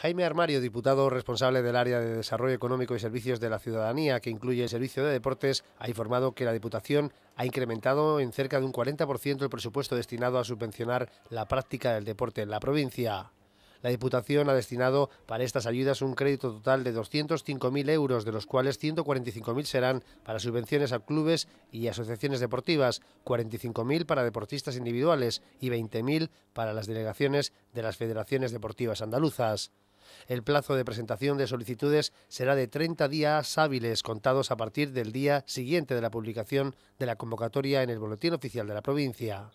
Jaime Armario, diputado responsable del área de Desarrollo Económico y Servicios de la Ciudadanía, que incluye el Servicio de Deportes, ha informado que la Diputación ha incrementado en cerca de un 40% el presupuesto destinado a subvencionar la práctica del deporte en la provincia. La Diputación ha destinado para estas ayudas un crédito total de 205.000 euros, de los cuales 145.000 serán para subvenciones a clubes y asociaciones deportivas, 45.000 para deportistas individuales y 20.000 para las delegaciones de las federaciones deportivas andaluzas. El plazo de presentación de solicitudes será de 30 días hábiles contados a partir del día siguiente de la publicación de la convocatoria en el Boletín Oficial de la Provincia.